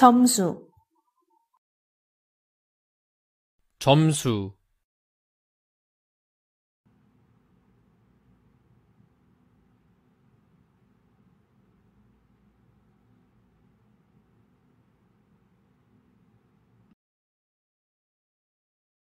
점수 점수